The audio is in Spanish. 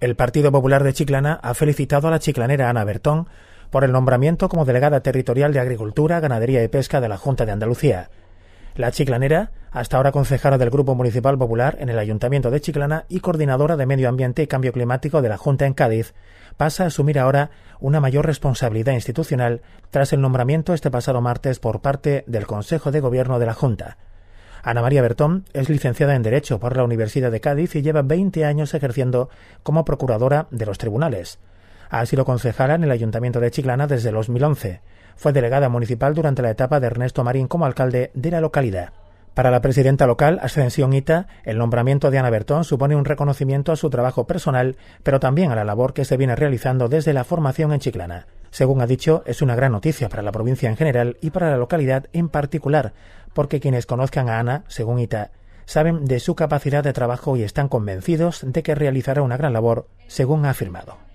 El Partido Popular de Chiclana ha felicitado a la chiclanera Ana Bertón por el nombramiento como delegada territorial de Agricultura, Ganadería y Pesca de la Junta de Andalucía. La chiclanera, hasta ahora concejala del Grupo Municipal Popular en el Ayuntamiento de Chiclana y coordinadora de Medio Ambiente y Cambio Climático de la Junta en Cádiz, pasa a asumir ahora una mayor responsabilidad institucional tras el nombramiento este pasado martes por parte del Consejo de Gobierno de la Junta. Ana María Bertón es licenciada en Derecho por la Universidad de Cádiz y lleva 20 años ejerciendo como procuradora de los tribunales. Ha sido concejala en el Ayuntamiento de Chiclana desde 2011. Fue delegada municipal durante la etapa de Ernesto Marín como alcalde de la localidad. Para la presidenta local, Ascensión Ita, el nombramiento de Ana Bertón supone un reconocimiento a su trabajo personal, pero también a la labor que se viene realizando desde la formación en Chiclana. Según ha dicho, es una gran noticia para la provincia en general y para la localidad en particular, porque quienes conozcan a Ana, según Ita, saben de su capacidad de trabajo y están convencidos de que realizará una gran labor, según ha afirmado.